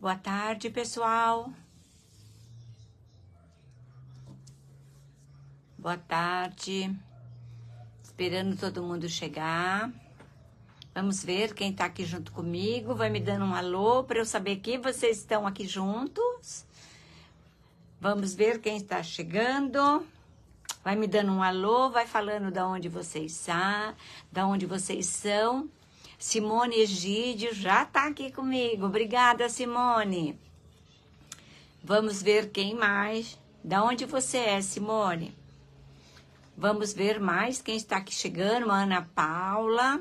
Boa tarde, pessoal. Boa tarde. Esperando todo mundo chegar. Vamos ver quem está aqui junto comigo. Vai me dando um alô para eu saber que vocês estão aqui juntos. Vamos ver quem está chegando. Vai me dando um alô, vai falando da onde vocês são, da onde vocês são. Simone Egídio já está aqui comigo. Obrigada, Simone. Vamos ver quem mais. Da onde você é, Simone? Vamos ver mais quem está aqui chegando. Ana Paula.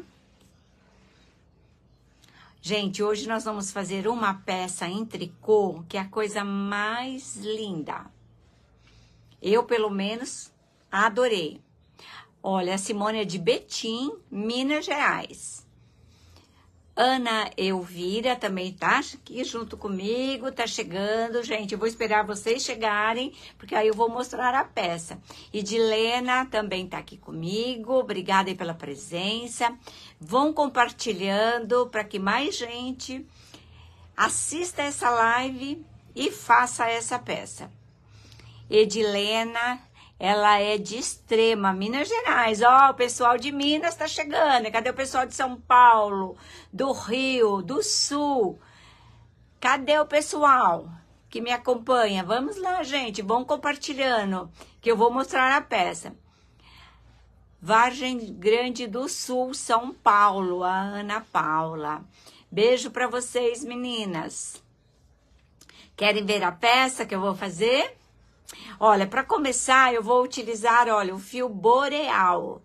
Gente, hoje nós vamos fazer uma peça em tricô, que é a coisa mais linda. Eu, pelo menos, adorei. Olha, a Simone é de Betim, Minas Gerais. Ana Elvira também tá aqui junto comigo, tá chegando, gente. Eu vou esperar vocês chegarem, porque aí eu vou mostrar a peça. E Dilena também tá aqui comigo. Obrigada pela presença. Vão compartilhando para que mais gente assista essa live e faça essa peça. Edilena ela é de extrema, Minas Gerais. Ó, oh, o pessoal de Minas está chegando. Cadê o pessoal de São Paulo, do Rio, do Sul? Cadê o pessoal que me acompanha? Vamos lá, gente. Vão compartilhando, que eu vou mostrar a peça. Vargem Grande do Sul, São Paulo, a Ana Paula. Beijo para vocês, meninas. Querem ver a peça que eu vou fazer? Olha, para começar, eu vou utilizar, olha, o fio boreal.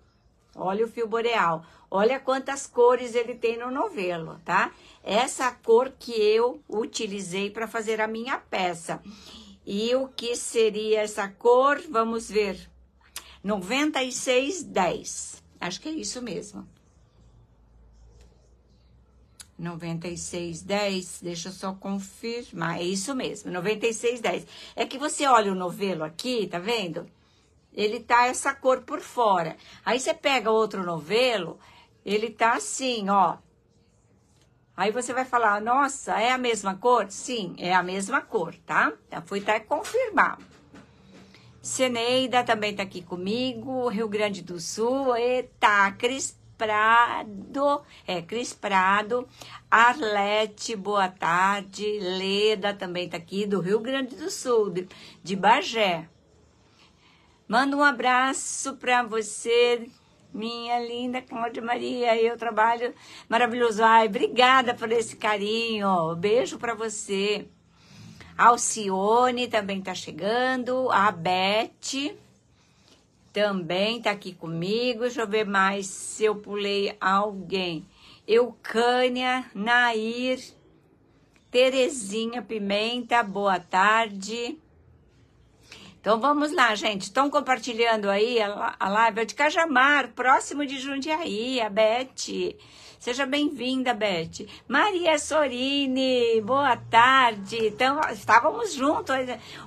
Olha o fio boreal. Olha quantas cores ele tem no novelo, tá? Essa cor que eu utilizei para fazer a minha peça. E o que seria essa cor? Vamos ver. 9610. Acho que é isso mesmo. 9610, deixa eu só confirmar, é isso mesmo, 9610. É que você olha o novelo aqui, tá vendo? Ele tá essa cor por fora. Aí você pega outro novelo, ele tá assim, ó. Aí você vai falar, nossa, é a mesma cor? Sim, é a mesma cor, tá? já fui até confirmar. Ceneida também tá aqui comigo, Rio Grande do Sul, e Tacres, Prado, é, Cris Prado, Arlete, boa tarde, Leda também está aqui, do Rio Grande do Sul, de, de Bagé. Manda um abraço para você, minha linda Cláudia Maria, eu trabalho maravilhoso. Ai, obrigada por esse carinho. Beijo para você. Alcione também está chegando, a Beth também está aqui comigo. Deixa eu ver mais se eu pulei alguém. Eucânia, Nair, Terezinha Pimenta, boa tarde. Então vamos lá, gente. Estão compartilhando aí a live é de Cajamar, próximo de Jundiaí, a Beth. Seja bem-vinda, Beth. Maria Sorini, boa tarde. Então, estávamos juntos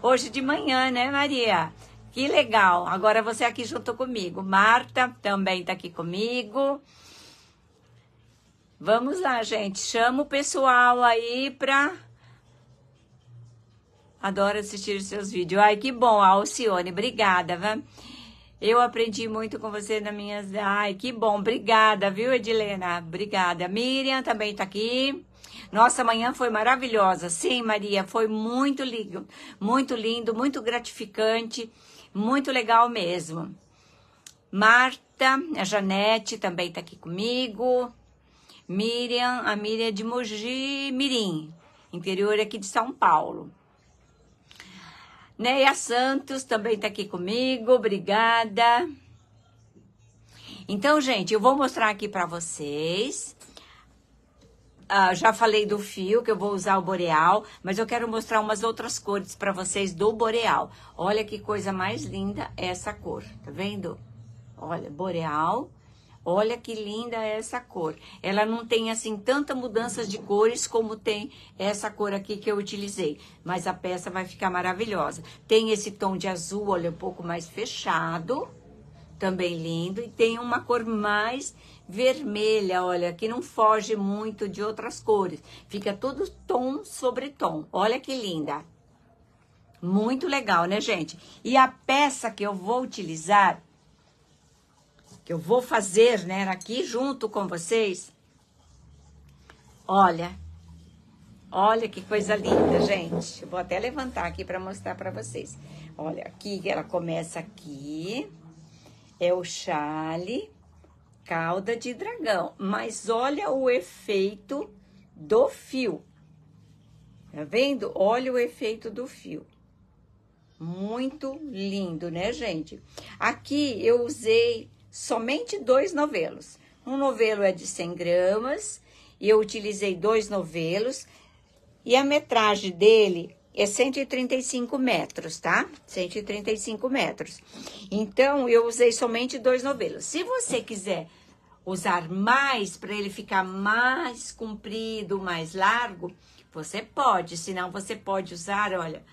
hoje de manhã, né, Maria? Que legal. Agora você aqui junto comigo. Marta também está aqui comigo. Vamos lá, gente. Chama o pessoal aí para Adoro assistir os seus vídeos. Ai, que bom, Alcione. Obrigada, vã. Eu aprendi muito com você na minhas. Ai, que bom. Obrigada, viu, Edilena? Obrigada. Miriam também está aqui. Nossa manhã foi maravilhosa. Sim, Maria, foi muito lindo, muito lindo, muito gratificante. Muito legal mesmo. Marta, a Janete também está aqui comigo. Miriam, a Miriam é de Mogi Mirim, interior aqui de São Paulo. Neia Santos também está aqui comigo, obrigada. Então, gente, eu vou mostrar aqui para vocês ah, já falei do fio, que eu vou usar o boreal, mas eu quero mostrar umas outras cores para vocês do boreal. Olha que coisa mais linda essa cor, tá vendo? Olha, boreal. Olha que linda essa cor. Ela não tem assim tanta mudanças de cores como tem essa cor aqui que eu utilizei, mas a peça vai ficar maravilhosa. Tem esse tom de azul, olha, um pouco mais fechado, também lindo, e tem uma cor mais vermelha, olha, que não foge muito de outras cores. Fica tudo tom sobre tom. Olha que linda. Muito legal, né, gente? E a peça que eu vou utilizar, que eu vou fazer, né, aqui junto com vocês, olha, olha que coisa linda, gente. vou até levantar aqui para mostrar para vocês. Olha, aqui ela começa aqui, é o chale, cauda de dragão. Mas olha o efeito do fio. Tá vendo? Olha o efeito do fio. Muito lindo, né, gente? Aqui eu usei somente dois novelos. Um novelo é de 100 gramas e eu utilizei dois novelos. E a metragem dele é 135 metros, tá? 135 metros. Então, eu usei somente dois novelos. Se você quiser usar mais para ele ficar mais comprido, mais largo, você pode. Senão, você pode usar, olha,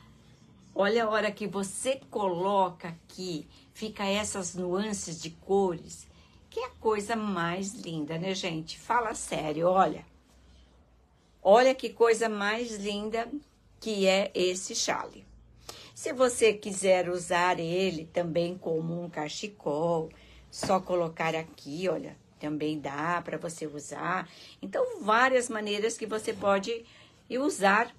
olha a hora que você coloca aqui, fica essas nuances de cores. Que é a coisa mais linda, né, gente? Fala sério, olha. Olha que coisa mais linda que é esse chale. Se você quiser usar ele também como um cachecol, só colocar aqui, olha, também dá para você usar. Então, várias maneiras que você pode usar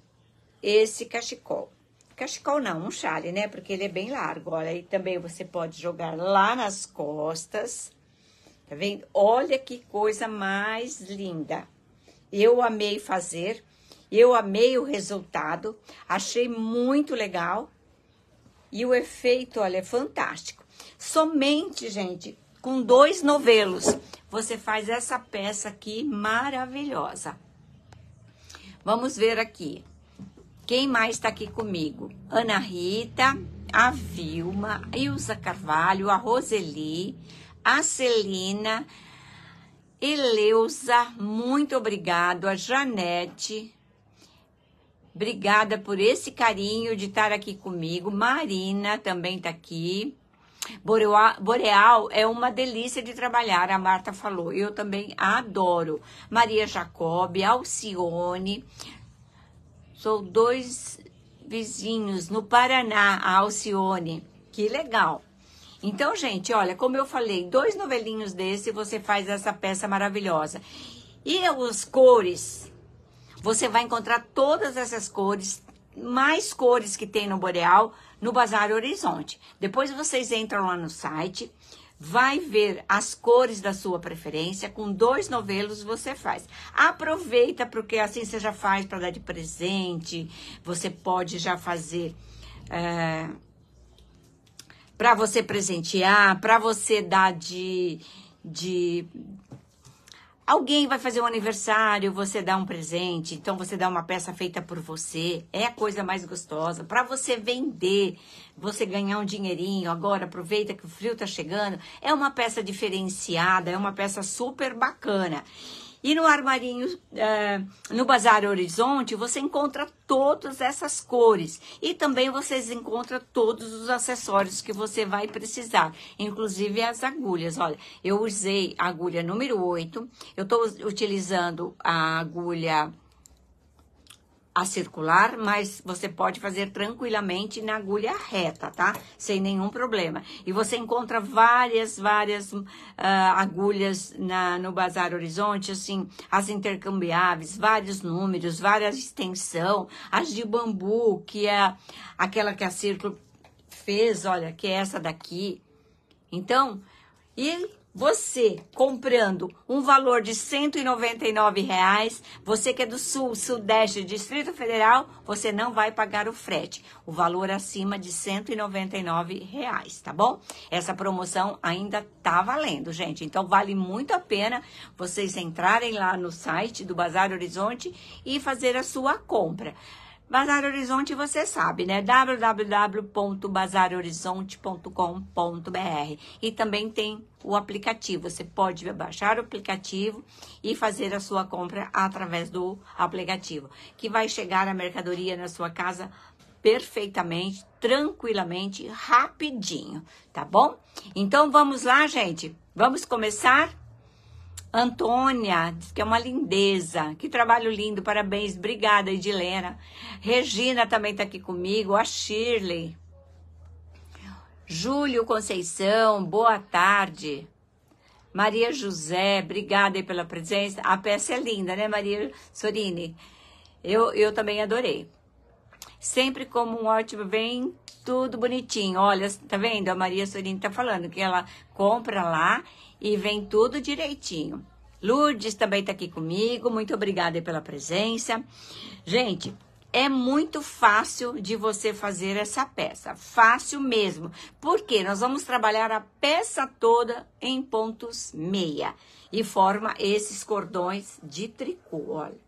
esse cachecol. Cachecol não, um chale, né? Porque ele é bem largo. Olha, e também você pode jogar lá nas costas. Tá vendo? Olha que coisa mais linda. Eu amei fazer. Eu amei o resultado, achei muito legal e o efeito, olha, é fantástico. Somente, gente, com dois novelos, você faz essa peça aqui maravilhosa. Vamos ver aqui. Quem mais está aqui comigo? Ana Rita, a Vilma, a Ilza Carvalho, a Roseli, a Celina, Eleusa, muito obrigado, a Janete, Obrigada por esse carinho de estar aqui comigo. Marina também está aqui. Boreal é uma delícia de trabalhar, a Marta falou. Eu também adoro. Maria Jacob, Alcione. Sou dois vizinhos no Paraná, a Alcione. Que legal. Então, gente, olha, como eu falei, dois novelinhos desse você faz essa peça maravilhosa. E as cores você vai encontrar todas essas cores, mais cores que tem no Boreal, no Bazar Horizonte. Depois vocês entram lá no site, vai ver as cores da sua preferência, com dois novelos você faz. Aproveita, porque assim você já faz para dar de presente, você pode já fazer. É, para você presentear, para você dar de, de Alguém vai fazer um aniversário, você dá um presente, então você dá uma peça feita por você, é a coisa mais gostosa. Para você vender, você ganhar um dinheirinho, agora aproveita que o frio tá chegando, é uma peça diferenciada, é uma peça super bacana. E no armarinho, uh, no Bazar Horizonte, você encontra todas essas cores. E também vocês encontram todos os acessórios que você vai precisar, inclusive as agulhas. Olha, eu usei a agulha número 8, eu estou utilizando a agulha a circular, mas você pode fazer tranquilamente na agulha reta, tá? Sem nenhum problema. E você encontra várias, várias uh, agulhas na, no Bazar Horizonte, assim, as intercambiáveis, vários números, várias extensão, as de bambu, que é aquela que a Círculo fez, olha, que é essa daqui. Então, e você comprando um valor de 199 reais, você que é do Sul, Sudeste, Distrito Federal, você não vai pagar o frete. O valor acima de 199 reais, tá bom? Essa promoção ainda tá valendo, gente. Então vale muito a pena vocês entrarem lá no site do Bazar Horizonte e fazer a sua compra. Bazar Horizonte, você sabe, né? www.bazarhorizonte.com.br. E também tem o aplicativo. Você pode baixar o aplicativo e fazer a sua compra através do aplicativo, que vai chegar a mercadoria na sua casa perfeitamente, tranquilamente, rapidinho, tá bom? Então vamos lá, gente. Vamos começar? Antônia, diz que é uma lindeza. Que trabalho lindo, parabéns. Obrigada, Edilena. Regina também está aqui comigo. A Shirley. Júlio Conceição, boa tarde. Maria José, obrigada aí pela presença. A peça é linda, né, Maria Sorini? Eu, eu também adorei sempre como um ótimo vem tudo bonitinho. Olha, tá vendo? A Maria Sorin tá falando que ela compra lá e vem tudo direitinho. Lourdes também tá aqui comigo. Muito obrigada pela presença. Gente, é muito fácil de você fazer essa peça. Fácil mesmo. Porque nós vamos trabalhar a peça toda em pontos meia e forma esses cordões de tricô, olha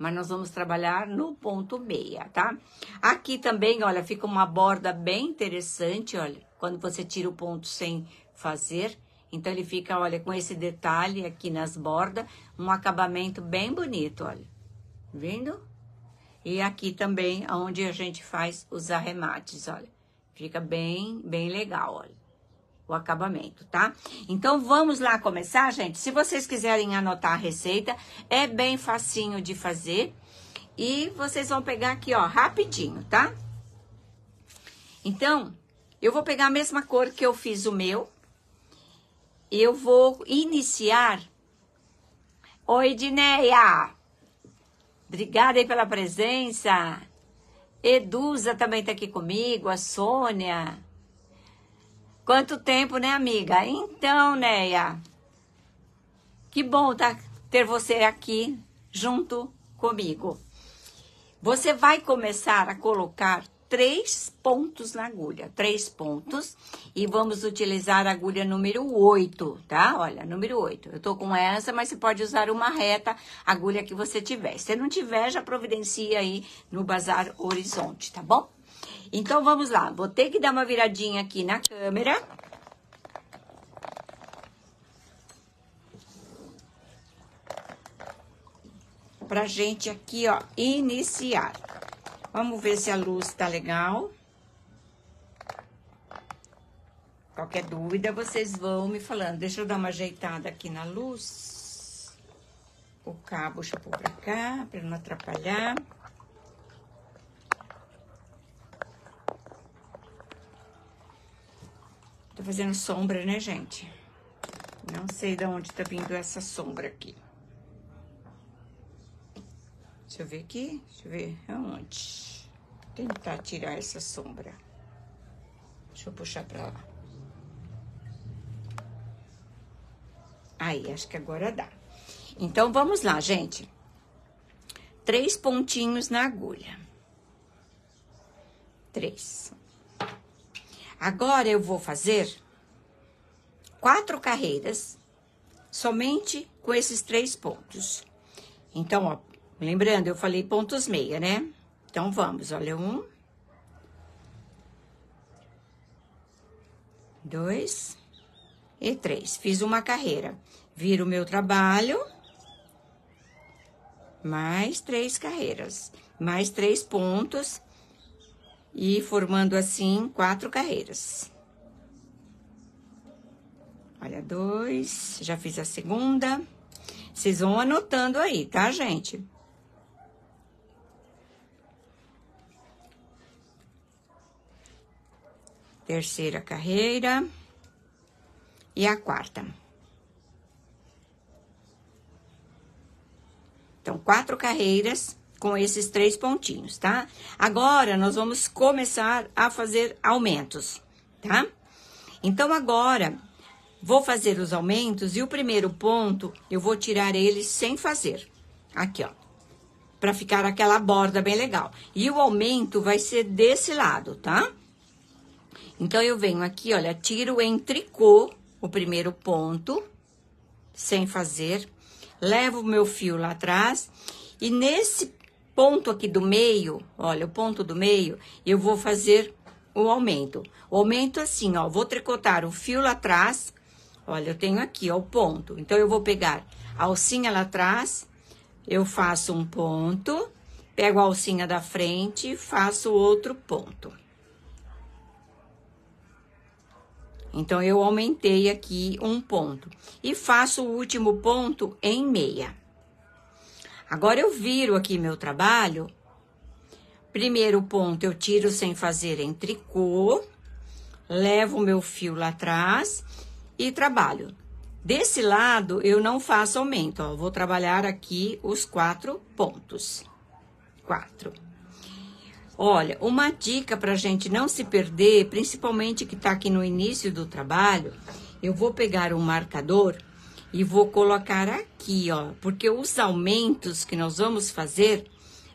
mas nós vamos trabalhar no ponto meia, tá? Aqui também, olha, fica uma borda bem interessante, olha, quando você tira o ponto sem fazer, então ele fica, olha, com esse detalhe aqui nas bordas, um acabamento bem bonito, olha. Tá Vindo? E aqui também, onde a gente faz os arremates, olha. Fica bem, bem legal, olha o acabamento, tá? Então vamos lá começar, gente. Se vocês quiserem anotar a receita, é bem facinho de fazer. E vocês vão pegar aqui, ó, rapidinho, tá? Então, eu vou pegar a mesma cor que eu fiz o meu. Eu vou iniciar. Oi, Dineia! Obrigada aí pela presença. Edusa também tá aqui comigo, a Sônia. Quanto tempo, né, amiga? Então, Neia, que bom tá, ter você aqui junto comigo. Você vai começar a colocar três pontos na agulha, três pontos, e vamos utilizar a agulha número 8, tá? Olha, número 8. Eu tô com essa, mas você pode usar uma reta, agulha que você tiver. Se não tiver, já providencia aí no Bazar Horizonte, tá bom? Então, vamos lá. Vou ter que dar uma viradinha aqui na câmera. Pra gente aqui, ó, iniciar. Vamos ver se a luz tá legal. Qualquer dúvida, vocês vão me falando. Deixa eu dar uma ajeitada aqui na luz. O cabo, deixa eu pôr pra cá, pra não atrapalhar. Tá fazendo sombra, né, gente? Não sei de onde tá vindo essa sombra aqui. Deixa eu ver aqui. Deixa eu ver aonde. Tentar tá tirar essa sombra. Deixa eu puxar pra lá. Aí, acho que agora dá. Então, vamos lá, gente. Três pontinhos na agulha. Três. Agora eu vou fazer quatro carreiras somente com esses três pontos. Então, ó, lembrando, eu falei pontos meia, né? Então, vamos, olha, um, dois e três. Fiz uma carreira. Viro o meu trabalho, mais três carreiras, mais três pontos e formando assim quatro carreiras. Olha, dois, já fiz a segunda. Vocês vão anotando aí, tá, gente? Terceira carreira e a quarta. Então, quatro carreiras com esses três pontinhos, tá? Agora, nós vamos começar a fazer aumentos, tá? Então, agora, vou fazer os aumentos e o primeiro ponto, eu vou tirar ele sem fazer. Aqui, ó. Pra ficar aquela borda bem legal. E o aumento vai ser desse lado, tá? Então, eu venho aqui, olha, tiro em tricô o primeiro ponto, sem fazer. Levo o meu fio lá atrás. E nesse ponto aqui do meio, olha, o ponto do meio, eu vou fazer o aumento. O aumento é assim, ó, vou tricotar o fio lá atrás, olha, eu tenho aqui, ó, o ponto. Então, eu vou pegar a alcinha lá atrás, eu faço um ponto, pego a alcinha da frente, faço outro ponto. Então, eu aumentei aqui um ponto. E faço o último ponto em meia. Agora eu viro aqui meu trabalho. Primeiro ponto, eu tiro sem fazer em tricô, levo o meu fio lá atrás e trabalho. Desse lado, eu não faço aumento, ó. Vou trabalhar aqui os quatro pontos. Quatro. Olha, uma dica pra gente não se perder, principalmente que tá aqui no início do trabalho, eu vou pegar um marcador e vou colocar aqui, ó, porque os aumentos que nós vamos fazer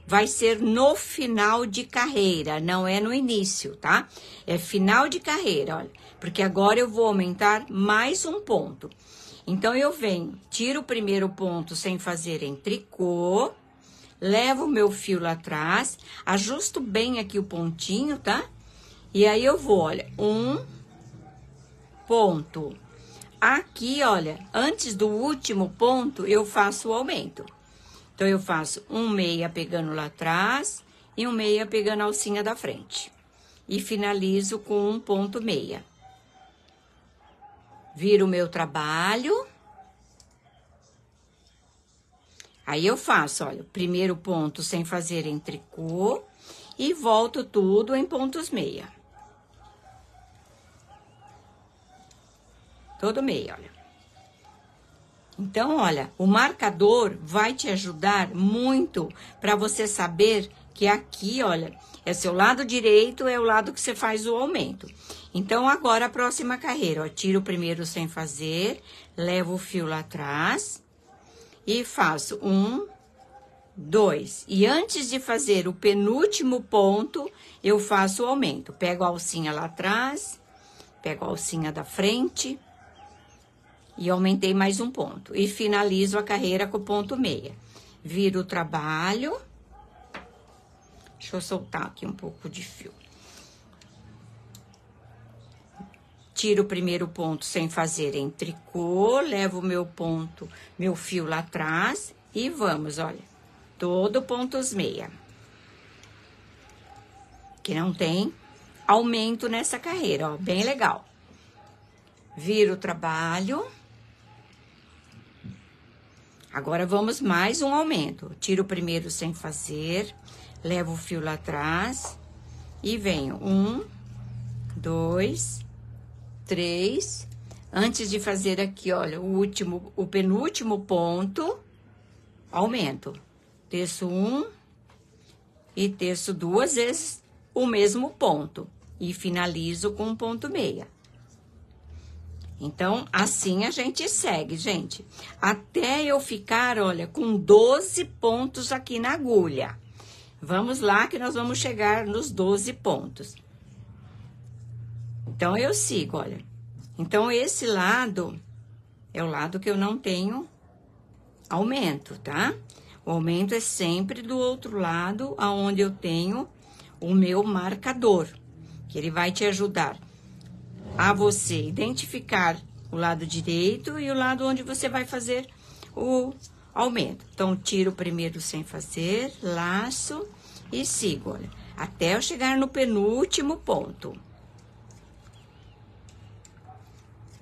vai ser no final de carreira, não é no início, tá? É final de carreira, olha, porque agora eu vou aumentar mais um ponto. Então, eu venho, tiro o primeiro ponto sem fazer em tricô, levo o meu fio lá atrás, ajusto bem aqui o pontinho, tá? E aí eu vou, olha, um ponto, Aqui, olha, antes do último ponto, eu faço o aumento. Então, eu faço um meia pegando lá atrás e um meia pegando a alcinha da frente. E finalizo com um ponto meia. Viro o meu trabalho. Aí, eu faço, olha, o primeiro ponto sem fazer em tricô e volto tudo em pontos meia. todo meio, olha. Então, olha, o marcador vai te ajudar muito para você saber que aqui, olha, é seu lado direito, é o lado que você faz o aumento. Então, agora a próxima carreira, ó, tiro o primeiro sem fazer, levo o fio lá atrás e faço um, dois. E antes de fazer o penúltimo ponto, eu faço o aumento. Pego a alcinha lá atrás, pego a alcinha da frente, e aumentei mais um ponto. E finalizo a carreira com o ponto meia. Viro o trabalho. Deixa eu soltar aqui um pouco de fio. Tiro o primeiro ponto sem fazer em tricô, levo o meu ponto, meu fio lá atrás e vamos, olha. Todo pontos meia. Que não tem aumento nessa carreira, ó, bem legal. Viro o trabalho. Agora vamos mais um aumento. Tiro o primeiro sem fazer, levo o fio lá atrás e venho um, dois, três. Antes de fazer aqui, olha, o último, o penúltimo ponto, aumento. Terço um e terço duas vezes o mesmo ponto e finalizo com um ponto meia. Então, assim a gente segue, gente. Até eu ficar, olha, com 12 pontos aqui na agulha. Vamos lá que nós vamos chegar nos 12 pontos. Então, eu sigo, olha. Então, esse lado é o lado que eu não tenho aumento, tá? O aumento é sempre do outro lado, aonde eu tenho o meu marcador, que ele vai te ajudar a você identificar o lado direito e o lado onde você vai fazer o aumento. Então, tiro o primeiro sem fazer, laço e sigo, olha, até eu chegar no penúltimo ponto.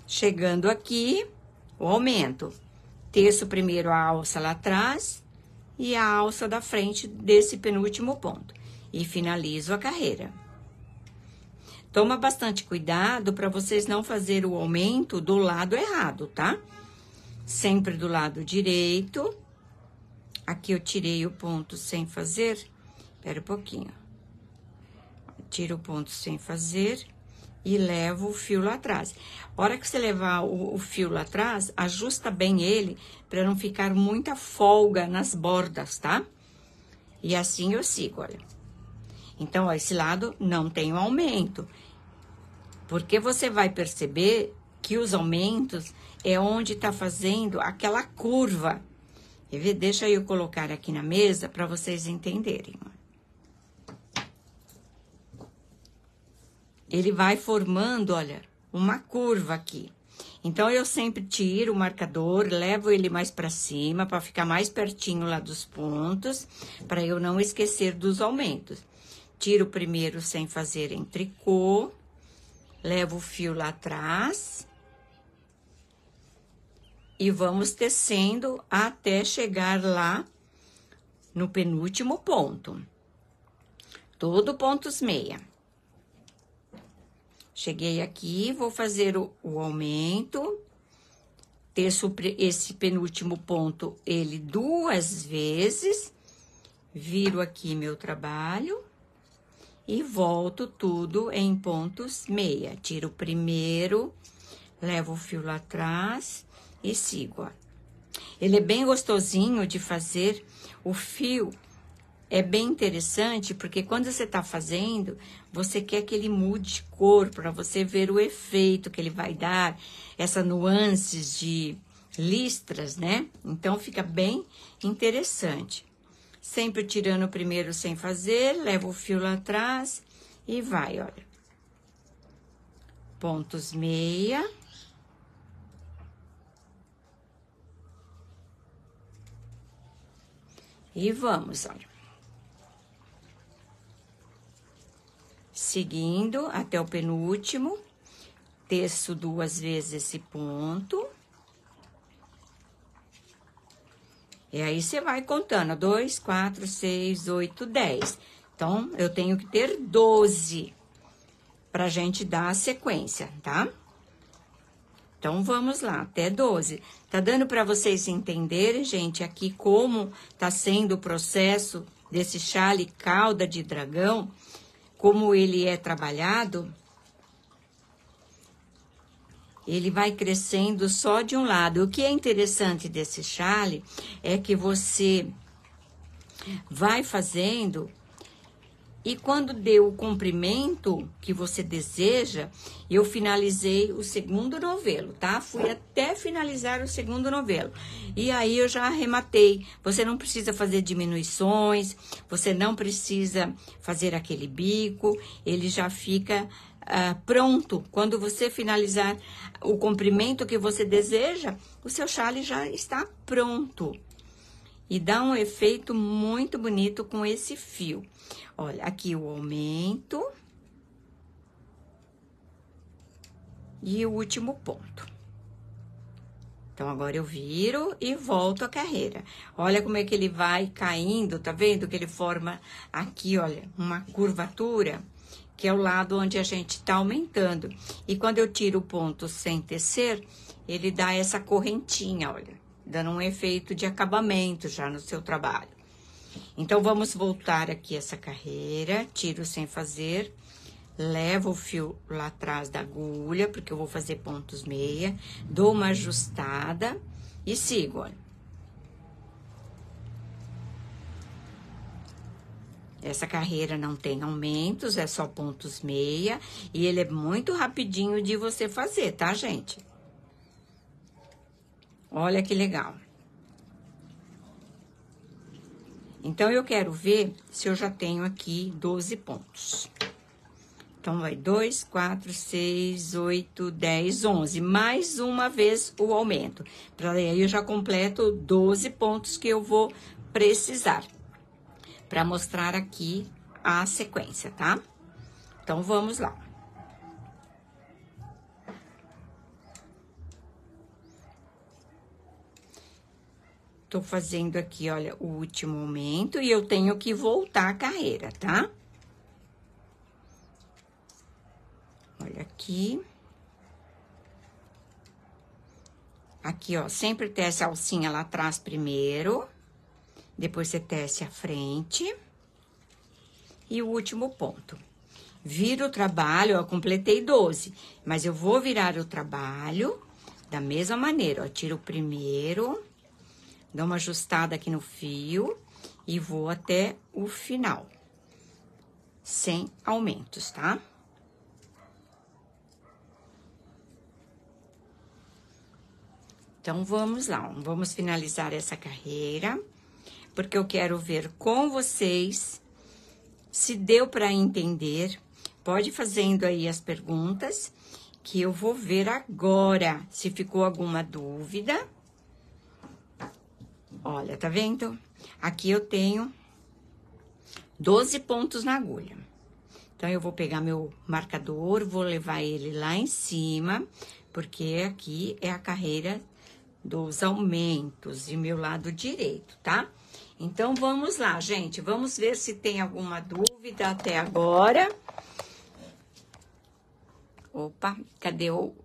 Chegando aqui, o aumento. Terço primeiro a alça lá atrás e a alça da frente desse penúltimo ponto. E finalizo a carreira. Toma bastante cuidado para vocês não fazer o aumento do lado errado, tá? Sempre do lado direito. Aqui eu tirei o ponto sem fazer. Espera um pouquinho. Tiro o ponto sem fazer e levo o fio lá atrás. A hora que você levar o, o fio lá atrás, ajusta bem ele para não ficar muita folga nas bordas, tá? E assim eu sigo, olha. Então, ó, esse lado não tem o aumento. Porque você vai perceber que os aumentos é onde está fazendo aquela curva. Deixa eu colocar aqui na mesa para vocês entenderem. Ele vai formando, olha, uma curva aqui. Então, eu sempre tiro o marcador, levo ele mais para cima, para ficar mais pertinho lá dos pontos, para eu não esquecer dos aumentos. Tiro primeiro sem fazer em tricô. Levo o fio lá atrás. E vamos tecendo até chegar lá no penúltimo ponto. Todo pontos meia. Cheguei aqui, vou fazer o, o aumento teço esse penúltimo ponto ele duas vezes, viro aqui meu trabalho e volto tudo em pontos meia. Tiro o primeiro, levo o fio lá atrás e sigo, ó. Ele é bem gostosinho de fazer. O fio é bem interessante porque quando você está fazendo, você quer que ele mude de cor para você ver o efeito que ele vai dar, essas nuances de listras, né? Então fica bem interessante sempre tirando o primeiro sem fazer, leva o fio lá atrás e vai, olha. Pontos meia. E vamos, olha. Seguindo até o penúltimo, teço duas vezes esse ponto. E aí você vai contando: 2, 4, 6, 8, 10. Então, eu tenho que ter 12 para a gente dar a sequência, tá? Então, vamos lá, até 12. Tá dando para vocês entenderem, gente, aqui como tá sendo o processo desse chale cauda de dragão, como ele é trabalhado? Tá? ele vai crescendo só de um lado. O que é interessante desse chale é que você vai fazendo e quando deu o comprimento que você deseja, eu finalizei o segundo novelo, tá? Fui até finalizar o segundo novelo. E aí eu já arrematei. Você não precisa fazer diminuições, você não precisa fazer aquele bico, ele já fica ah, pronto. Quando você finalizar o comprimento que você deseja, o seu chale já está pronto. E dá um efeito muito bonito com esse fio. Olha, aqui o aumento. E o último ponto. Então, agora eu viro e volto a carreira. Olha como é que ele vai caindo, tá vendo? Que ele forma aqui, olha, uma curvatura que é o lado onde a gente está aumentando. E quando eu tiro o ponto sem tecer, ele dá essa correntinha, olha, dando um efeito de acabamento já no seu trabalho. Então, vamos voltar aqui essa carreira, tiro sem fazer, levo o fio lá atrás da agulha, porque eu vou fazer pontos meia, dou uma ajustada e sigo, olha. Essa carreira não tem aumentos, é só pontos meia e ele é muito rapidinho de você fazer, tá, gente? Olha que legal. Então, eu quero ver se eu já tenho aqui 12 pontos. Então, vai 2, 4, 6, 8, 10, 11. Mais uma vez o aumento. Para aí eu já completo 12 pontos que eu vou precisar para mostrar aqui a sequência, tá? Então, vamos lá. Tô fazendo aqui, olha, o último aumento e eu tenho que voltar a carreira, tá? Olha aqui. Aqui, ó, sempre tem essa alcinha lá atrás primeiro. Depois você tece a frente. E o último ponto. Vira o trabalho, eu completei 12, mas eu vou virar o trabalho da mesma maneira, ó. Tiro o primeiro, dou uma ajustada aqui no fio e vou até o final. Sem aumentos, tá? Então, vamos lá, vamos finalizar essa carreira porque eu quero ver com vocês se deu para entender. Pode fazendo aí as perguntas que eu vou ver agora se ficou alguma dúvida. Olha, tá vendo? Aqui eu tenho 12 pontos na agulha. Então, eu vou pegar meu marcador, vou levar ele lá em cima, porque aqui é a carreira dos aumentos, e meu lado direito, tá? Então vamos lá, gente. Vamos ver se tem alguma dúvida até agora. Opa, cadê o.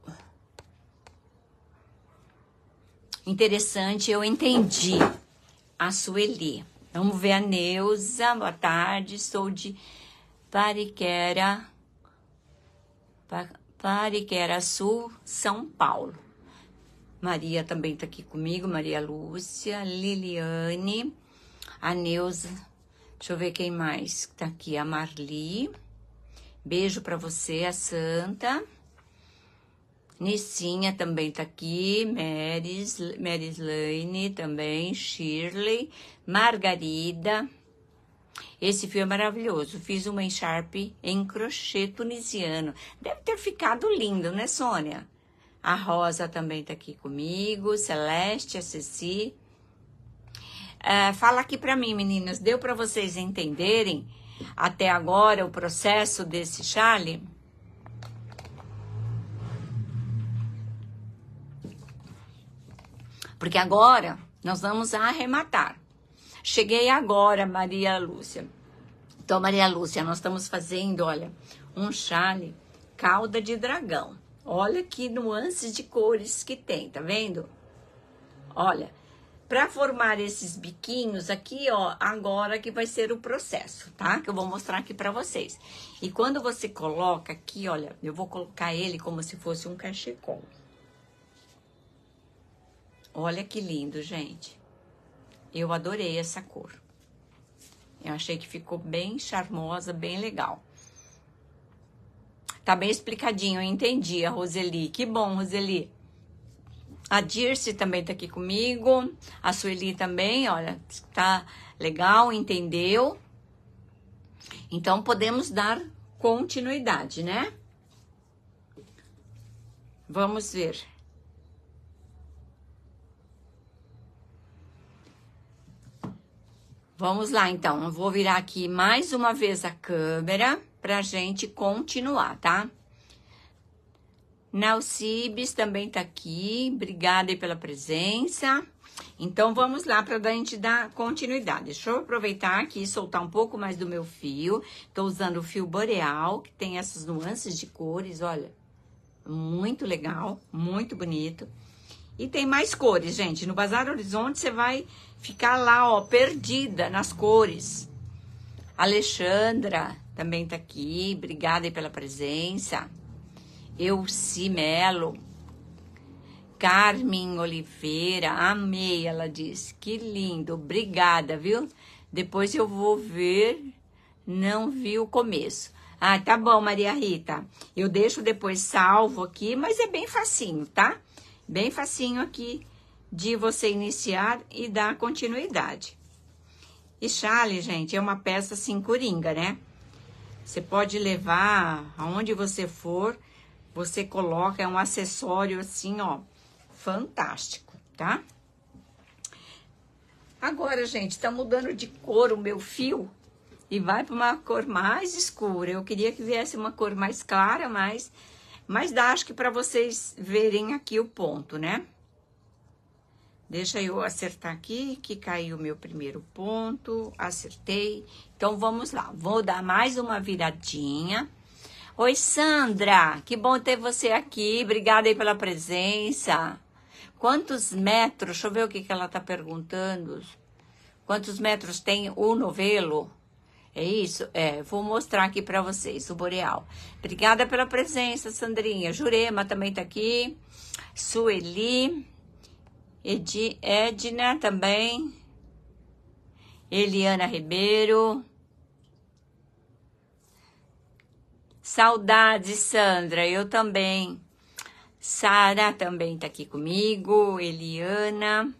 Interessante, eu entendi. A Sueli. Vamos ver a Neuza. Boa tarde, sou de Pariquera. Pariquera Sul, São Paulo. Maria também está aqui comigo, Maria Lúcia, Liliane a Neuza. Deixa eu ver quem mais tá aqui. A Marli. Beijo para você, a Santa. Nissinha também tá aqui, Meris, Merislaine também, Shirley, Margarida. Esse fio é maravilhoso. Fiz uma encharpe em crochê tunisiano. Deve ter ficado lindo, né, Sônia? A Rosa também tá aqui comigo, Celeste, a Ceci. É, fala aqui para mim, meninas, deu para vocês entenderem até agora o processo desse chale? Porque agora nós vamos arrematar. Cheguei agora, Maria Lúcia. Então, Maria Lúcia, nós estamos fazendo, olha, um chale cauda de dragão. Olha que nuances de cores que tem, tá vendo? Olha, para formar esses biquinhos aqui, ó, agora que vai ser o processo, tá? Que eu vou mostrar aqui para vocês. E quando você coloca aqui, olha, eu vou colocar ele como se fosse um cachecol. Olha que lindo, gente. Eu adorei essa cor. Eu achei que ficou bem charmosa, bem legal. Tá bem explicadinho, eu entendi a Roseli. Que bom, Roseli. A Dirce também está aqui comigo. A Sueli também, olha, tá legal, entendeu? Então podemos dar continuidade, né? Vamos ver. Vamos lá, então. Eu vou virar aqui mais uma vez a câmera para gente continuar, tá? Nalcibes também está aqui. Obrigada pela presença. Então vamos lá para a gente dar continuidade. Deixa eu aproveitar aqui e soltar um pouco mais do meu fio. Estou usando o fio boreal, que tem essas nuances de cores, olha. Muito legal, muito bonito. E tem mais cores, gente. No Bazar Horizonte você vai ficar lá, ó, perdida nas cores. Alexandra também tá aqui. Obrigada pela presença. Elci Melo, Carmen Oliveira, amei, ela disse. Que lindo, obrigada, viu? Depois eu vou ver, não vi o começo. Ah, tá bom, Maria Rita. Eu deixo depois salvo aqui, mas é bem facinho, tá? Bem facinho aqui de você iniciar e dar continuidade. E Charlie, gente, é uma peça assim coringa, né? Você pode levar aonde você for você coloca, é um acessório assim, ó, fantástico, tá? Agora, gente, tá mudando de cor o meu fio e vai para uma cor mais escura. Eu queria que viesse uma cor mais clara, mas, mas dá, acho que para vocês verem aqui o ponto, né? Deixa eu acertar aqui, que caiu o meu primeiro ponto, acertei. Então, vamos lá. Vou dar mais uma viradinha Oi, Sandra, que bom ter você aqui. Obrigada aí pela presença. Quantos metros? Deixa eu ver o que, que ela está perguntando. Quantos metros tem o novelo? É isso? É, vou mostrar aqui para vocês o boreal. Obrigada pela presença, Sandrinha. Jurema também está aqui. Sueli. Edi, Edna também. Eliana Ribeiro. Saudade, Sandra, eu também. Sara também está aqui comigo, Eliana.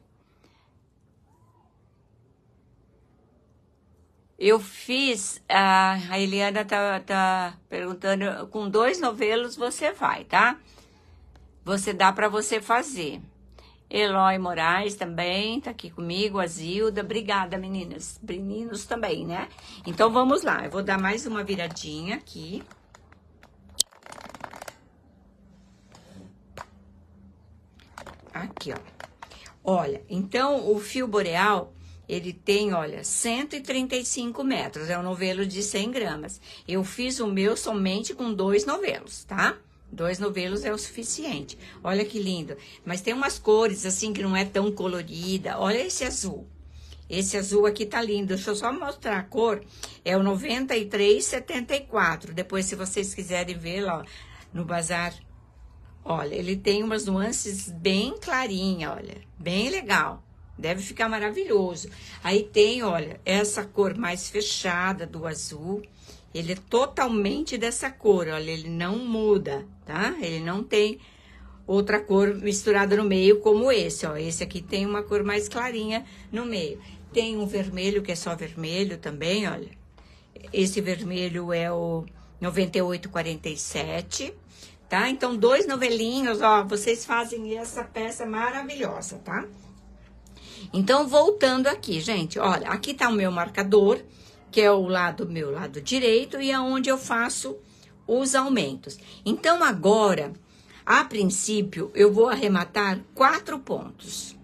Eu fiz, a Eliana tá, tá perguntando, com dois novelos você vai, tá? Você dá para você fazer. Eloy Moraes também tá aqui comigo, a Zilda. Obrigada, meninas. Meninos também, né? Então vamos lá, eu vou dar mais uma viradinha aqui. Aqui, ó. Olha, então o fio boreal, ele tem, olha, 135 metros. É um novelo de 100 gramas. Eu fiz o meu somente com dois novelos, tá? Dois novelos é o suficiente. Olha que lindo. Mas tem umas cores, assim, que não é tão colorida. Olha esse azul. Esse azul aqui tá lindo. Deixa eu só mostrar a cor. É o 9374. Depois, se vocês quiserem ver lá no bazar Olha, ele tem umas nuances bem clarinha, olha, bem legal. Deve ficar maravilhoso. Aí tem, olha, essa cor mais fechada do azul. Ele é totalmente dessa cor, olha, ele não muda, tá? Ele não tem outra cor misturada no meio como esse, ó. Esse aqui tem uma cor mais clarinha no meio. Tem um vermelho que é só vermelho também, olha. Esse vermelho é o 9847 tá? Então, dois novelinhos, ó, vocês fazem essa peça maravilhosa, tá? Então, voltando aqui, gente, olha, aqui tá o meu marcador, que é o lado meu lado direito e aonde é eu faço os aumentos. Então, agora, a princípio, eu vou arrematar quatro pontos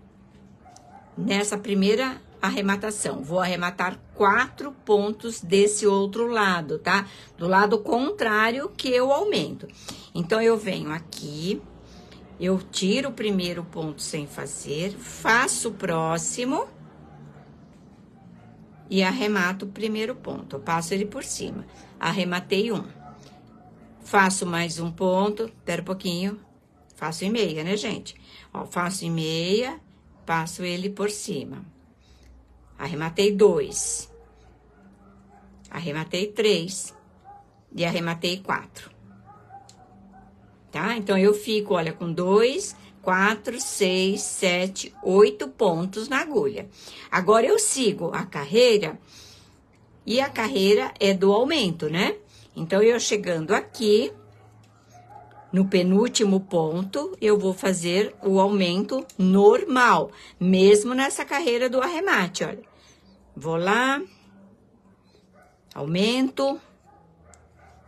nessa primeira arrematação. Vou arrematar quatro pontos desse outro lado, tá? Do lado contrário que eu aumento. Então, eu venho aqui, eu tiro o primeiro ponto sem fazer, faço o próximo e arremato o primeiro ponto. Eu passo ele por cima. Arrematei um. Faço mais um ponto, pera um pouquinho, faço em meia, né, gente? Ó, faço em meia, passo ele por cima arrematei dois, arrematei três e arrematei quatro. Tá? Então, eu fico, olha, com dois, quatro, seis, sete, oito pontos na agulha. Agora, eu sigo a carreira e a carreira é do aumento, né? Então, eu chegando aqui, no penúltimo ponto, eu vou fazer o aumento normal, mesmo nessa carreira do arremate, olha. Vou lá, aumento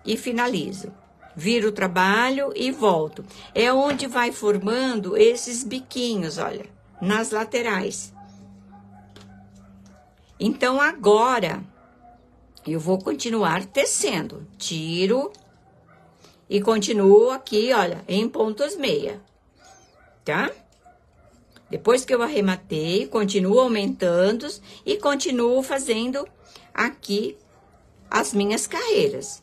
e finalizo. Viro o trabalho e volto. É onde vai formando esses biquinhos, olha, nas laterais. Então, agora, eu vou continuar tecendo. Tiro e continuo aqui, olha, em pontos meia, tá? Depois que eu arrematei, continuo aumentando e continuo fazendo aqui as minhas carreiras.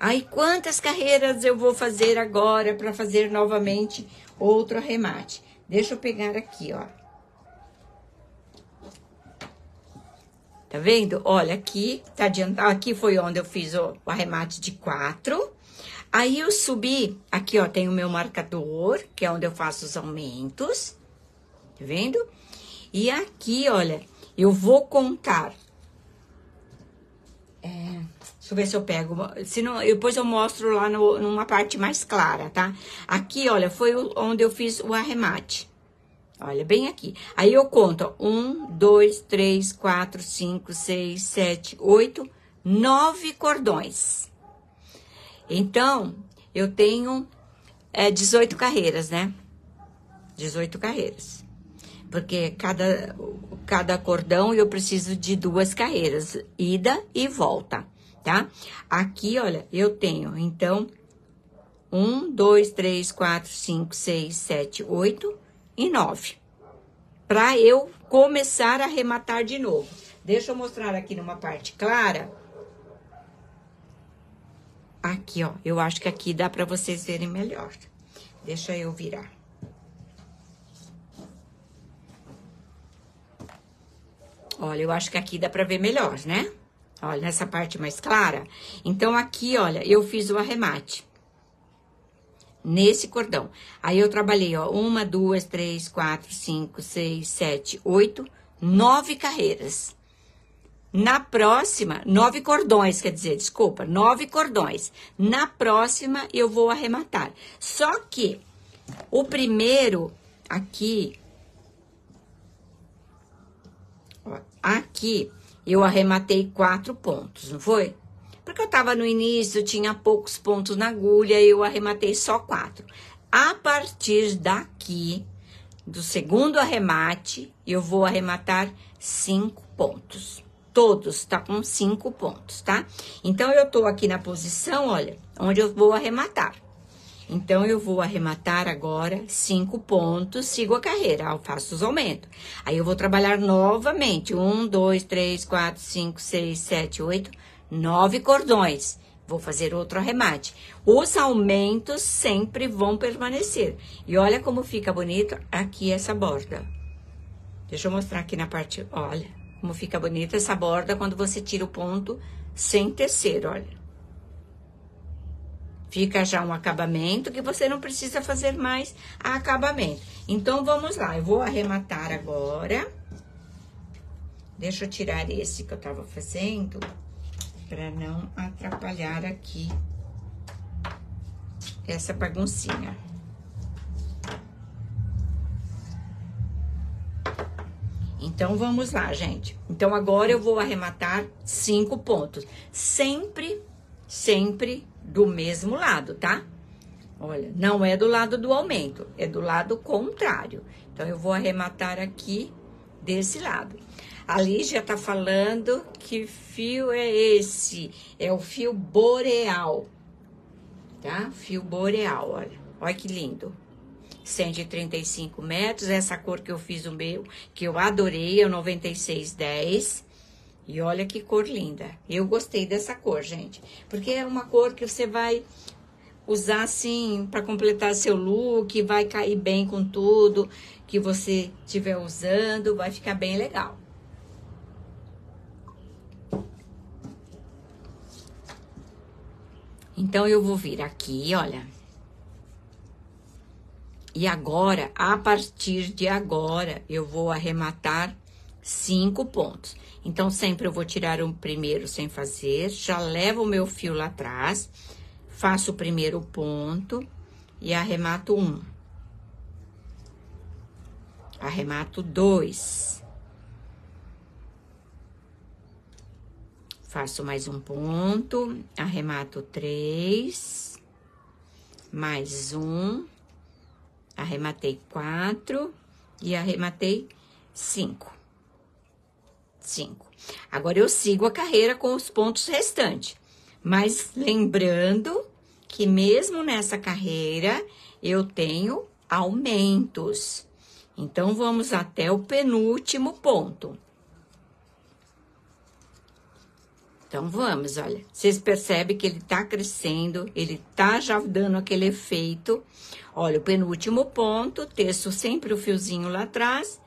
Aí, quantas carreiras eu vou fazer agora para fazer novamente outro arremate? Deixa eu pegar aqui, ó. Tá vendo? Olha aqui, tá adiantado. Aqui foi onde eu fiz o, o arremate de quatro. Aí eu subi, aqui ó, tem o meu marcador, que é onde eu faço os aumentos. Tá vendo? E aqui, olha, eu vou contar. É, deixa eu ver se eu pego. Se não, depois eu mostro lá no, numa parte mais clara, tá? Aqui, olha, foi onde eu fiz o arremate. Olha bem aqui. Aí eu conto: ó, um, dois, três, quatro, cinco, seis, sete, oito, nove cordões. Então, eu tenho é, 18 carreiras, né? 18 carreiras. Porque cada, cada cordão eu preciso de duas carreiras, ida e volta, tá? Aqui, olha, eu tenho, então, um, dois, três, quatro, cinco, seis, sete, oito e 9. Para eu começar a arrematar de novo. Deixa eu mostrar aqui numa parte clara. Aqui, ó. Eu acho que aqui dá para vocês verem melhor. Deixa eu virar. Olha, eu acho que aqui dá para ver melhor, né? Olha, nessa parte mais clara. Então, aqui, olha, eu fiz o arremate nesse cordão. Aí eu trabalhei, ó, uma, duas, três, quatro, cinco, seis, sete, oito, nove carreiras. Na próxima, nove cordões, quer dizer, desculpa, nove cordões. Na próxima, eu vou arrematar. Só que o primeiro aqui, ó, aqui, eu arrematei quatro pontos, não foi? Porque eu estava no início, tinha poucos pontos na agulha, eu arrematei só quatro. A partir daqui, do segundo arremate, eu vou arrematar cinco pontos. Todos, tá com cinco pontos, tá? Então, eu tô aqui na posição, olha, onde eu vou arrematar. Então, eu vou arrematar agora cinco pontos, sigo a carreira, faço os aumentos. Aí, eu vou trabalhar novamente, um, dois, três, quatro, cinco, seis, sete, oito, nove cordões. Vou fazer outro arremate. Os aumentos sempre vão permanecer. E olha como fica bonito aqui essa borda. Deixa eu mostrar aqui na parte, olha como fica bonita essa borda quando você tira o ponto sem tecer, olha. Fica já um acabamento que você não precisa fazer mais acabamento. Então, vamos lá, eu vou arrematar agora. Deixa eu tirar esse que eu tava fazendo para não atrapalhar aqui essa baguncinha. Então, vamos lá, gente. Então, agora eu vou arrematar cinco pontos. Sempre, sempre do mesmo lado, tá? Olha, não é do lado do aumento, é do lado contrário. Então, eu vou arrematar aqui desse lado. A Lígia tá falando que fio é esse, é o fio boreal, tá? Fio boreal, olha, olha que lindo. 135 metros, essa cor que eu fiz o meu, que eu adorei, é o 9610. E olha que cor linda. Eu gostei dessa cor, gente, porque é uma cor que você vai usar assim para completar seu look, vai cair bem com tudo que você estiver usando, vai ficar bem legal. Então, eu vou vir aqui, olha. E agora, a partir de agora, eu vou arrematar cinco pontos. Então, sempre eu vou tirar o um primeiro sem fazer, já levo o meu fio lá atrás, faço o primeiro ponto e arremato um. Arremato dois. Faço mais um ponto, arremato três, mais um, arrematei quatro e arrematei cinco. Cinco. Agora, eu sigo a carreira com os pontos restantes, mas lembrando que mesmo nessa carreira, eu tenho aumentos. Então, vamos até o penúltimo ponto. Então vamos, olha. Vocês percebem que ele tá crescendo, ele tá já dando aquele efeito. Olha, o penúltimo ponto, terço sempre o fiozinho lá atrás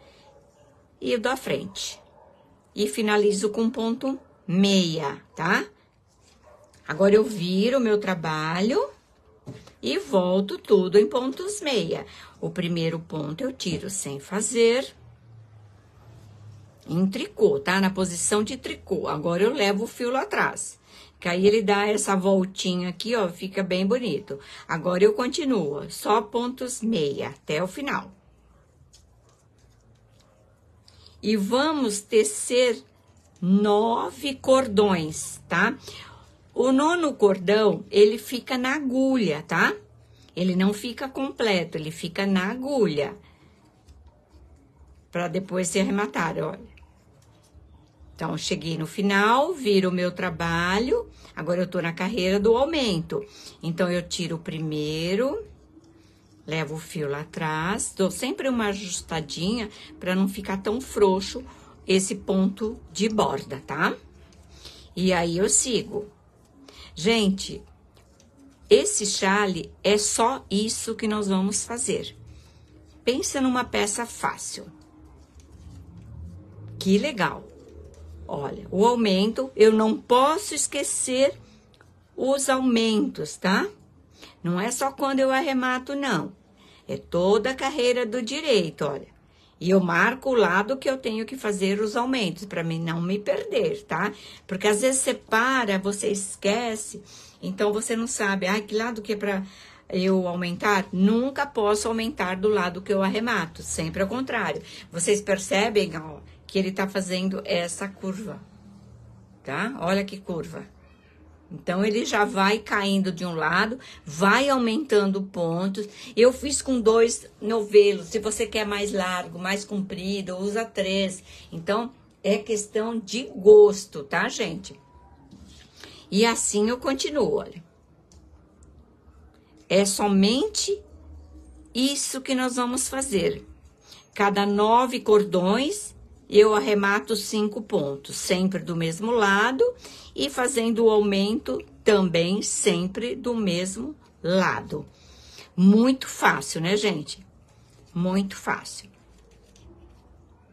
e o da frente. E finalizo com ponto meia, tá? Agora eu viro o meu trabalho e volto tudo em pontos meia. O primeiro ponto eu tiro sem fazer em tricô, tá? Na posição de tricô. Agora eu levo o fio lá atrás. Que aí ele dá essa voltinha aqui, ó, fica bem bonito. Agora eu continuo, só pontos meia até o final. E vamos tecer nove cordões, tá? O nono cordão, ele fica na agulha, tá? Ele não fica completo, ele fica na agulha. Para depois ser arrematado, olha. Então, cheguei no final, viro o meu trabalho. Agora eu tô na carreira do aumento. Então, eu tiro o primeiro, levo o fio lá atrás, dou sempre uma ajustadinha para não ficar tão frouxo esse ponto de borda, tá? E aí eu sigo. Gente, esse chale é só isso que nós vamos fazer. Pensa numa peça fácil. Que legal! Olha, o aumento, eu não posso esquecer os aumentos, tá? Não é só quando eu arremato, não. É toda a carreira do direito, olha. E eu marco o lado que eu tenho que fazer os aumentos, para mim não me perder, tá? Porque às vezes você para, você esquece, então você não sabe, ai, ah, que lado que é para eu aumentar? Nunca posso aumentar do lado que eu arremato, sempre ao contrário. Vocês percebem, ó, que ele está fazendo é essa curva, tá? Olha que curva. Então, ele já vai caindo de um lado, vai aumentando pontos. Eu fiz com dois novelos. Se você quer mais largo, mais comprido, usa três. Então, é questão de gosto, tá, gente? E assim eu continuo, olha. É somente isso que nós vamos fazer. Cada nove cordões, eu arremato cinco pontos, sempre do mesmo lado, e fazendo o aumento também sempre do mesmo lado. Muito fácil, né, gente? Muito fácil.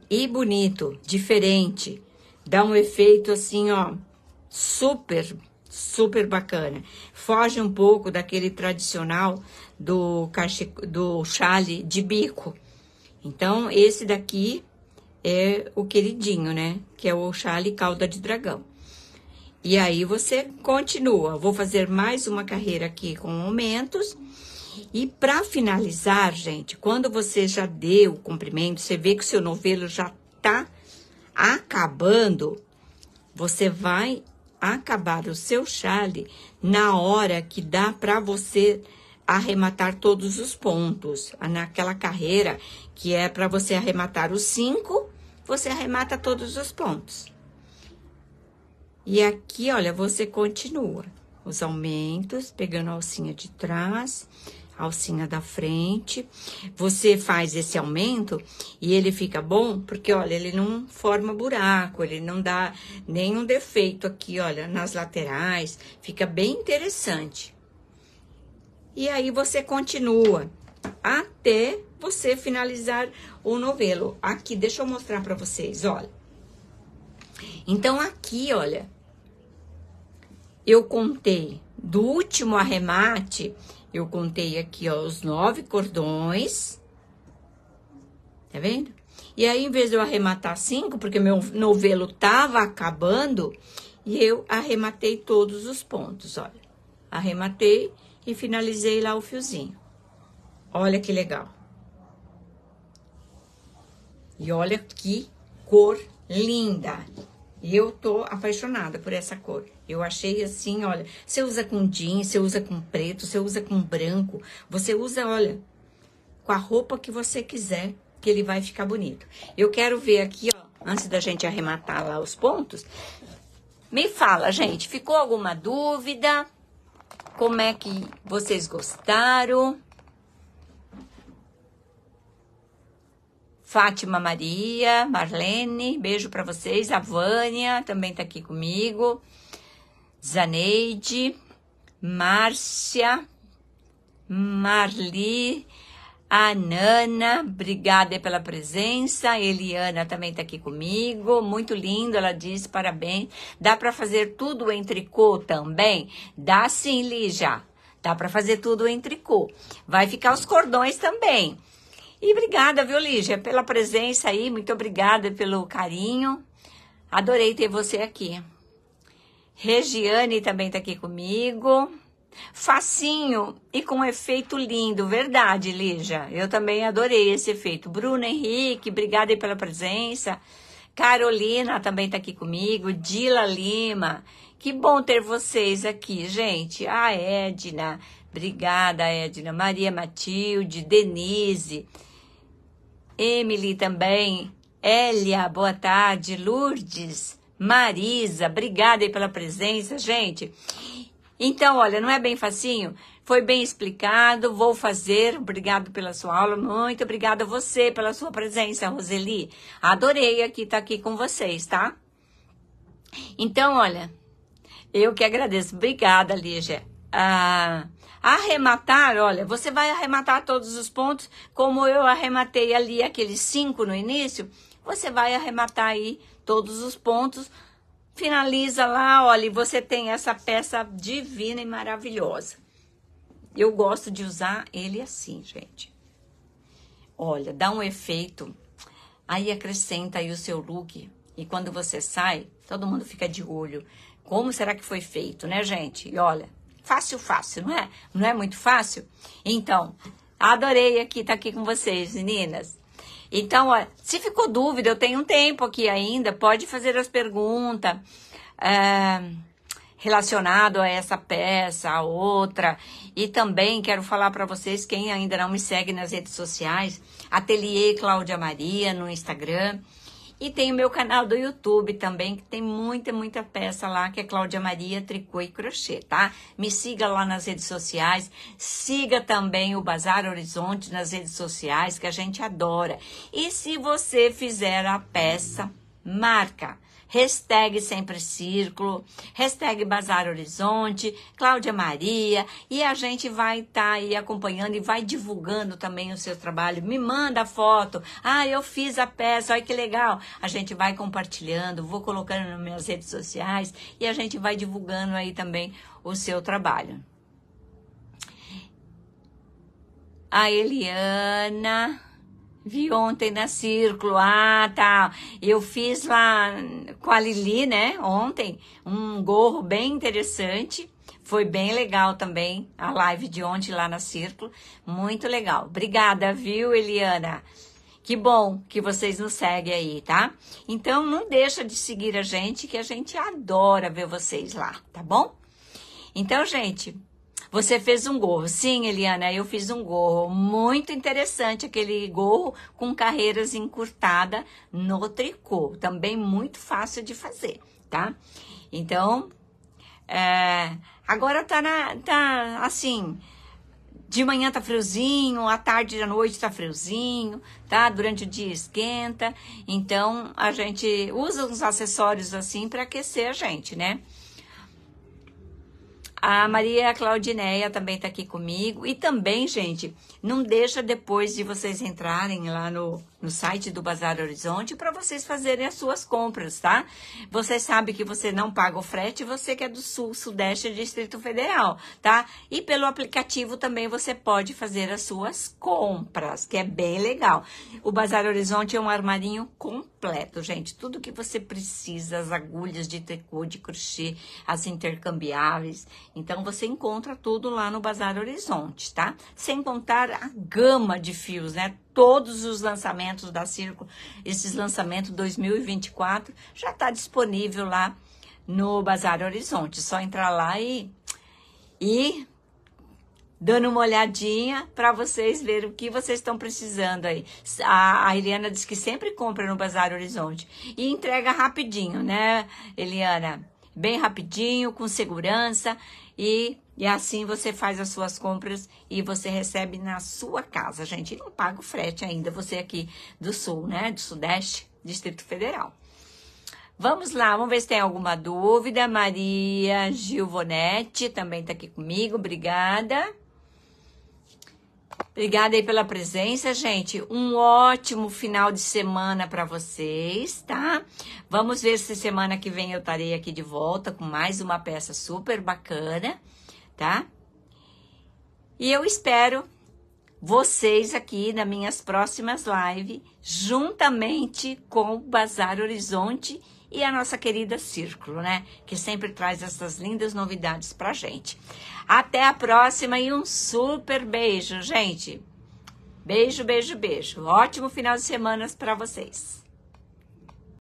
E bonito, diferente, dá um efeito assim, ó, super, super bacana. Foge um pouco daquele tradicional do, cache, do chale de bico. Então, esse daqui é o queridinho, né? Que é o chale cauda de dragão. E aí você continua. Vou fazer mais uma carreira aqui com aumentos. E para finalizar, gente, quando você já deu o comprimento, você vê que o seu novelo já tá acabando, você vai acabar o seu chale na hora que dá para você arrematar todos os pontos, naquela carreira que é para você arrematar os cinco você arremata todos os pontos. E aqui, olha, você continua os aumentos, pegando a alcinha de trás, a alcinha da frente. Você faz esse aumento e ele fica bom, porque, olha, ele não forma buraco, ele não dá nenhum defeito aqui, olha, nas laterais. Fica bem interessante. E aí, você continua até você finalizar o novelo. Aqui, deixa eu mostrar para vocês, olha. Então, aqui, olha, eu contei do último arremate, eu contei aqui, ó, os nove cordões. Tá vendo? E aí, em vez de eu arrematar cinco, porque meu novelo tava acabando, e eu arrematei todos os pontos, olha. Arrematei e finalizei lá o fiozinho. Olha que legal. E olha que cor linda. Eu tô apaixonada por essa cor. Eu achei assim, olha, você usa com jeans, você usa com preto, você usa com branco, você usa, olha, com a roupa que você quiser, que ele vai ficar bonito. Eu quero ver aqui, ó, antes da gente arrematar lá os pontos, me fala, gente, ficou alguma dúvida? Como é que vocês gostaram? Fátima Maria, Marlene, beijo para vocês. A Vânia também tá aqui comigo. Zaneide, Márcia, Marli, a Nana, obrigada pela presença. Eliana também está aqui comigo. Muito lindo, ela disse parabéns. Dá para fazer tudo em tricô também? Dá sim, Lígia. Dá para fazer tudo em tricô. Vai ficar os cordões também. E obrigada, viu, Lígia, pela presença aí. Muito obrigada pelo carinho. Adorei ter você aqui. Regiane também está aqui comigo. Facinho e com efeito lindo, verdade, Lígia. Eu também adorei esse efeito. Bruno Henrique, obrigada pela presença. Carolina também está aqui comigo. Dila Lima, que bom ter vocês aqui, gente. A Edna, obrigada, Edna. Maria Matilde, Denise. Emily também. Elia, boa tarde. Lourdes, Marisa, obrigada aí pela presença, gente. Então, olha, não é bem facinho? Foi bem explicado, vou fazer. Obrigado pela sua aula, muito obrigada a você pela sua presença, Roseli. Adorei aqui estar tá aqui com vocês, tá? Então, olha, eu que agradeço. Obrigada, Lígia. Ah, Arrematar, olha, você vai arrematar todos os pontos, como eu arrematei ali aqueles cinco no início, você vai arrematar aí todos os pontos, finaliza lá, olha, e você tem essa peça divina e maravilhosa. Eu gosto de usar ele assim, gente. Olha, dá um efeito, aí acrescenta aí o seu look, e quando você sai, todo mundo fica de olho. Como será que foi feito, né, gente? E olha, Fácil, fácil, não é? Não é muito fácil? Então, adorei aqui estar tá aqui com vocês, meninas. Então, ó, se ficou dúvida, eu tenho um tempo aqui ainda, pode fazer as perguntas é, relacionado a essa peça, a outra. E também quero falar para vocês, quem ainda não me segue nas redes sociais, Ateliê Cláudia Maria no Instagram. E tem o meu canal do YouTube também, que tem muita, muita peça lá, que é Cláudia Maria Tricô e Crochê, tá? Me siga lá nas redes sociais, siga também o Bazar Horizonte nas redes sociais, que a gente adora. E se você fizer a peça, marca hashtag Sempre Círculo, hashtag Bazar Horizonte, Cláudia Maria, e a gente vai estar tá aí acompanhando e vai divulgando também o seu trabalho. Me manda foto. Ah, eu fiz a peça, olha que legal. A gente vai compartilhando, vou colocando nas minhas redes sociais e a gente vai divulgando aí também o seu trabalho. A Eliana Vi ontem na né, Círculo, ah, tá. Eu fiz lá com a Lili, né, ontem, um gorro bem interessante. Foi bem legal também a live de ontem lá na Círculo. Muito legal. Obrigada, viu, Eliana? Que bom que vocês nos seguem aí, tá? Então não deixa de seguir a gente, que a gente adora ver vocês lá, tá bom? Então, gente, você fez um gorro. Sim, Eliana, eu fiz um gorro. Muito interessante aquele gorro com carreiras encurtada no tricô. Também muito fácil de fazer, tá? Então, é, agora tá, na, tá assim. De manhã tá friozinho, à tarde e à noite tá friozinho, tá? Durante o dia esquenta. Então a gente usa uns acessórios assim para aquecer a gente, né? A Maria Claudineia também está aqui comigo. E também, gente, não deixa depois de vocês entrarem lá no, no site do Bazar Horizonte para vocês fazerem as suas compras, tá? Você sabe que você não paga o frete, você que é do Sul, Sudeste e Distrito Federal, tá? E pelo aplicativo também você pode fazer as suas compras, que é bem legal. O Bazar Horizonte é um armarinho completo, gente. Tudo que você precisa, as agulhas de tricô, de crochê, as intercambiáveis. Então você encontra tudo lá no Bazar Horizonte, tá? Sem contar a gama de fios, né? todos os lançamentos da Circo, esses lançamentos 2024, já está disponível lá no Bazar Horizonte. Só entrar lá e, e dando uma olhadinha para vocês verem o que vocês estão precisando aí. A, a Eliana diz que sempre compra no Bazar Horizonte e entrega rapidinho, né, Eliana? Bem rapidinho, com segurança e e assim você faz as suas compras e você recebe na sua casa, gente. E não paga o frete ainda, você aqui do sul, né? Do Sudeste, Distrito Federal. Vamos lá, vamos ver se tem alguma dúvida. Maria Gilvonetti também está aqui comigo, obrigada. Obrigada aí pela presença, gente. Um ótimo final de semana para vocês, tá? Vamos ver se semana que vem eu estarei aqui de volta com mais uma peça super bacana tá? E eu espero vocês aqui nas minhas próximas lives, juntamente com o Bazar Horizonte e a nossa querida Círculo, né? Que sempre traz essas lindas novidades pra gente. Até a próxima e um super beijo, gente. Beijo, beijo, beijo. Ótimo final de semana para vocês.